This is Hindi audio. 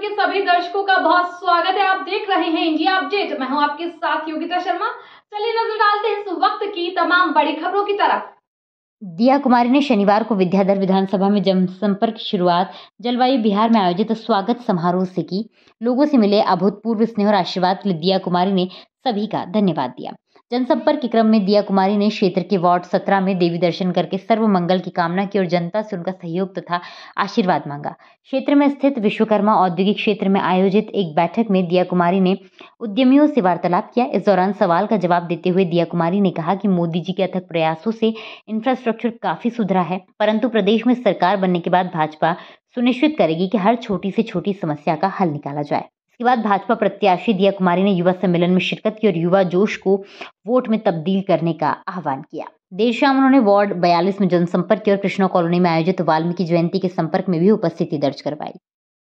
के सभी दर्शकों का बहुत स्वागत है आप देख रहे हैं इंडिया अपडेट मैं हूं आपके साथ योगिता शर्मा चलिए नजर डालते हैं इस वक्त की तमाम बड़ी खबरों की तरफ दिया कुमारी ने शनिवार को विद्याधर विधानसभा में जनसंपर्क शुरुआत जलवायु बिहार में आयोजित स्वागत समारोह से की लोगों से मिले अभूतपूर्व स्नेह और आशीर्वाद के लिए दिया कुमारी ने सभी का धन्यवाद दिया जनसंपर्क क्रम में दिया कुमारी ने क्षेत्र के वार्ड सत्रह में देवी दर्शन करके सर्व मंगल की कामना की और जनता से उनका सहयोग तथा आशीर्वाद मांगा क्षेत्र में स्थित विश्वकर्मा औद्योगिक क्षेत्र में आयोजित एक बैठक में दिया कुमारी ने उद्यमियों से वार्तालाप किया इस दौरान सवाल का जवाब देते हुए दिया कुमारी ने कहा कि मोदी जी के अथक प्रयासों से इंफ्रास्ट्रक्चर काफी सुधरा है परंतु प्रदेश में सरकार बनने के बाद भाजपा सुनिश्चित करेगी कि हर छोटी से छोटी समस्या का हल निकाला जाए इसके बाद भाजपा प्रत्याशी दिया कुमारी ने युवा सम्मेलन में शिरकत की और युवा जोश को वोट में तब्दील करने का आह्वान किया देर शाम उन्होंने वार्ड बयालीस में जनसंपर्क की और कृष्णा कॉलोनी में आयोजित वाल्मीकि जयंती के संपर्क में भी उपस्थिति दर्ज करवाई